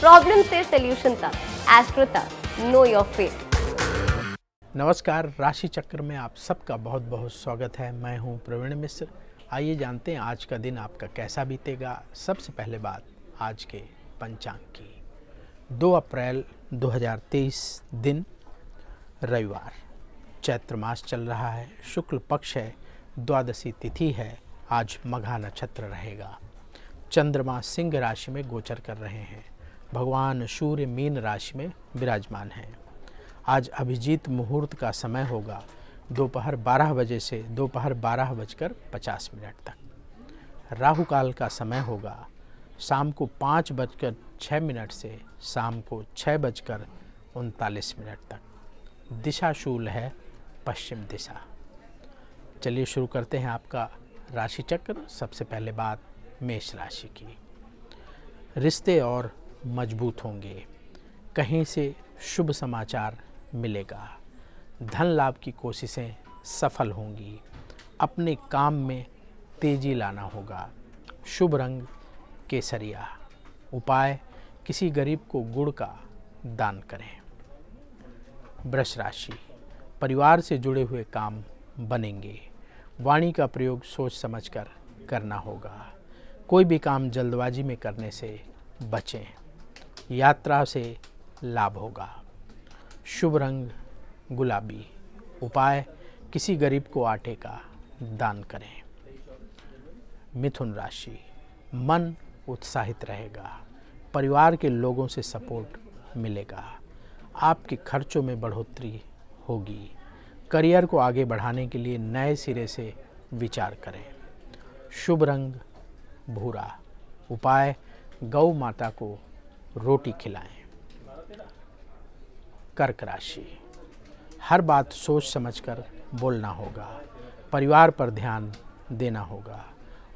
problem से solution तक astro तक नो योर फेट नमस्कार राशि चक्र में आप सबका बहुत बहुत स्वागत है मैं हूं प्रवीण मिश्र आइए जानते हैं आज का दिन आपका कैसा बीतेगा सबसे पहले बात आज के पंचांग की 2 अप्रैल 2023 दिन रविवार चैत्र मास चल रहा है शुक्ल पक्ष है द्वादशी तिथि है आज मघा नक्षत्र रहेगा चंद्रमा सिंह राशि में गोचर कर रहे हैं भगवान सूर्य मीन राशि में विराजमान हैं आज अभिजीत मुहूर्त का समय होगा दोपहर 12 बजे से दोपहर बारह बजकर पचास मिनट तक राहु काल का समय होगा शाम को पाँच बजकर छः मिनट से शाम को छः बजकर उनतालीस मिनट तक दिशा शूल है पश्चिम दिशा चलिए शुरू करते हैं आपका राशि चक्र सबसे पहले बात मेष राशि की रिश्ते और मजबूत होंगे कहीं से शुभ समाचार मिलेगा धन लाभ की कोशिशें सफल होंगी अपने काम में तेजी लाना होगा शुभ रंग केसरिया उपाय किसी गरीब को गुड़ का दान करें वृष राशि परिवार से जुड़े हुए काम बनेंगे वाणी का प्रयोग सोच समझकर करना होगा कोई भी काम जल्दबाजी में करने से बचें यात्रा से लाभ होगा शुभ रंग गुलाबी उपाय किसी गरीब को आटे का दान करें मिथुन राशि मन उत्साहित रहेगा परिवार के लोगों से सपोर्ट मिलेगा आपके खर्चों में बढ़ोतरी होगी करियर को आगे बढ़ाने के लिए नए सिरे से विचार करें शुभ रंग भूरा उपाय गौ माता को रोटी खिलाएं कर्क राशि हर बात सोच समझकर बोलना होगा परिवार पर ध्यान देना होगा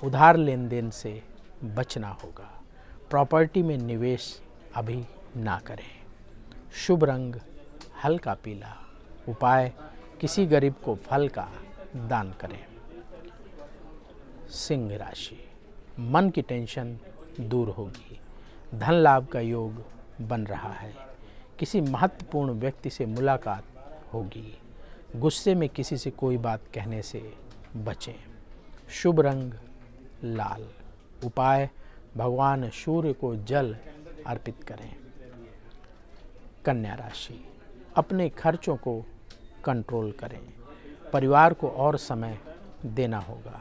उधार लेन देन से बचना होगा प्रॉपर्टी में निवेश अभी ना करें शुभ रंग हल्का पीला उपाय किसी गरीब को फल का दान करें सिंह राशि मन की टेंशन दूर होगी धन लाभ का योग बन रहा है किसी महत्वपूर्ण व्यक्ति से मुलाकात होगी गुस्से में किसी से कोई बात कहने से बचें शुभ रंग लाल उपाय भगवान सूर्य को जल अर्पित करें कन्या राशि अपने खर्चों को कंट्रोल करें परिवार को और समय देना होगा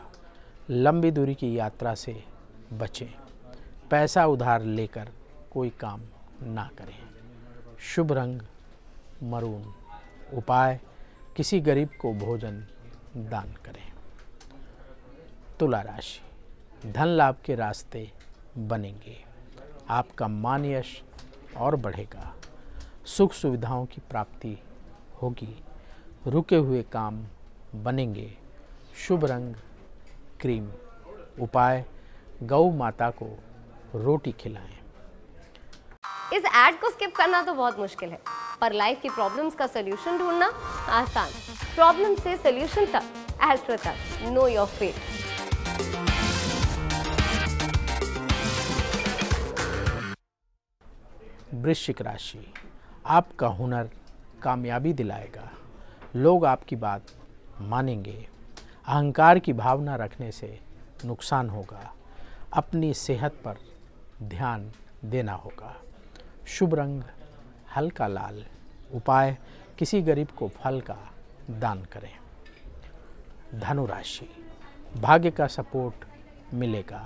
लंबी दूरी की यात्रा से बचें पैसा उधार लेकर कोई काम ना करें शुभ रंग मरून उपाय किसी गरीब को भोजन दान करें तुला राशि धन लाभ के रास्ते बनेंगे आपका मान यश और बढ़ेगा सुख सुविधाओं की प्राप्ति होगी रुके हुए काम बनेंगे शुभ रंग क्रीम उपाय गौ माता को रोटी खिलाएं इस एड को स्किप करना तो बहुत मुश्किल है पर लाइफ की प्रॉब्लम्स का सोल्यूशन ढूंढना आसान प्रॉब्लम से सलूशन तक एस्ट्रो तक नो योर फेट वृश्चिक राशि आपका हुनर कामयाबी दिलाएगा लोग आपकी बात मानेंगे अहंकार की भावना रखने से नुकसान होगा अपनी सेहत पर ध्यान देना होगा शुभ रंग हल्का लाल उपाय किसी गरीब को फल का दान करें धनु राशि भाग्य का सपोर्ट मिलेगा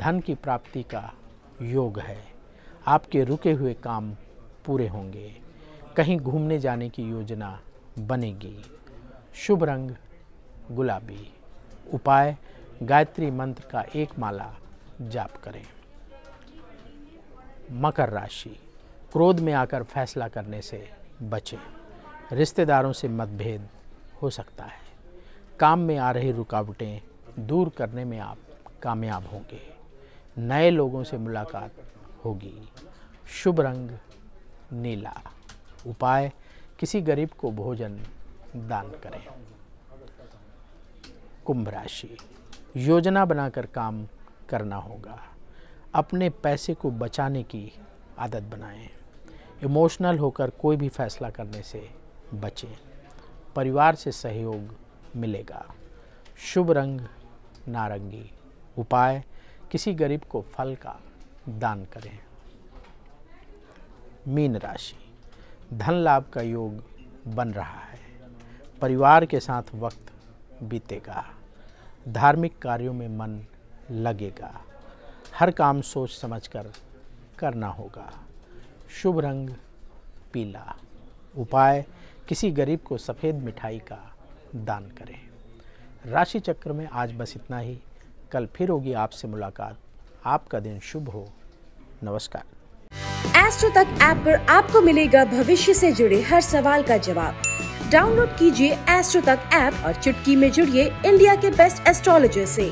धन की प्राप्ति का योग है आपके रुके हुए काम पूरे होंगे कहीं घूमने जाने की योजना बनेगी शुभ रंग गुलाबी उपाय गायत्री मंत्र का एक माला जाप करें मकर राशि क्रोध में आकर फैसला करने से बचें रिश्तेदारों से मतभेद हो सकता है काम में आ रही रुकावटें दूर करने में आप कामयाब होंगे नए लोगों से मुलाकात होगी शुभ रंग नीला उपाय किसी गरीब को भोजन दान करें कुंभ राशि योजना बनाकर काम करना होगा अपने पैसे को बचाने की आदत बनाएं इमोशनल होकर कोई भी फैसला करने से बचें परिवार से सहयोग मिलेगा शुभ रंग नारंगी उपाय किसी गरीब को फल का दान करें मीन राशि धन लाभ का योग बन रहा है परिवार के साथ वक्त बीतेगा धार्मिक कार्यों में मन लगेगा हर काम सोच समझकर करना होगा शुभ रंग पीला उपाय किसी गरीब को सफ़ेद मिठाई का दान करें राशि चक्र में आज बस इतना ही कल फिर होगी आपसे मुलाकात आपका दिन शुभ हो नमस्कार एस्ट्रो तक ऐप आप पर आपको मिलेगा भविष्य से जुड़े हर सवाल का जवाब डाउनलोड कीजिए एस्ट्रो तक ऐप और चुटकी में जुड़िए इंडिया के बेस्ट एस्ट्रोलॉजर से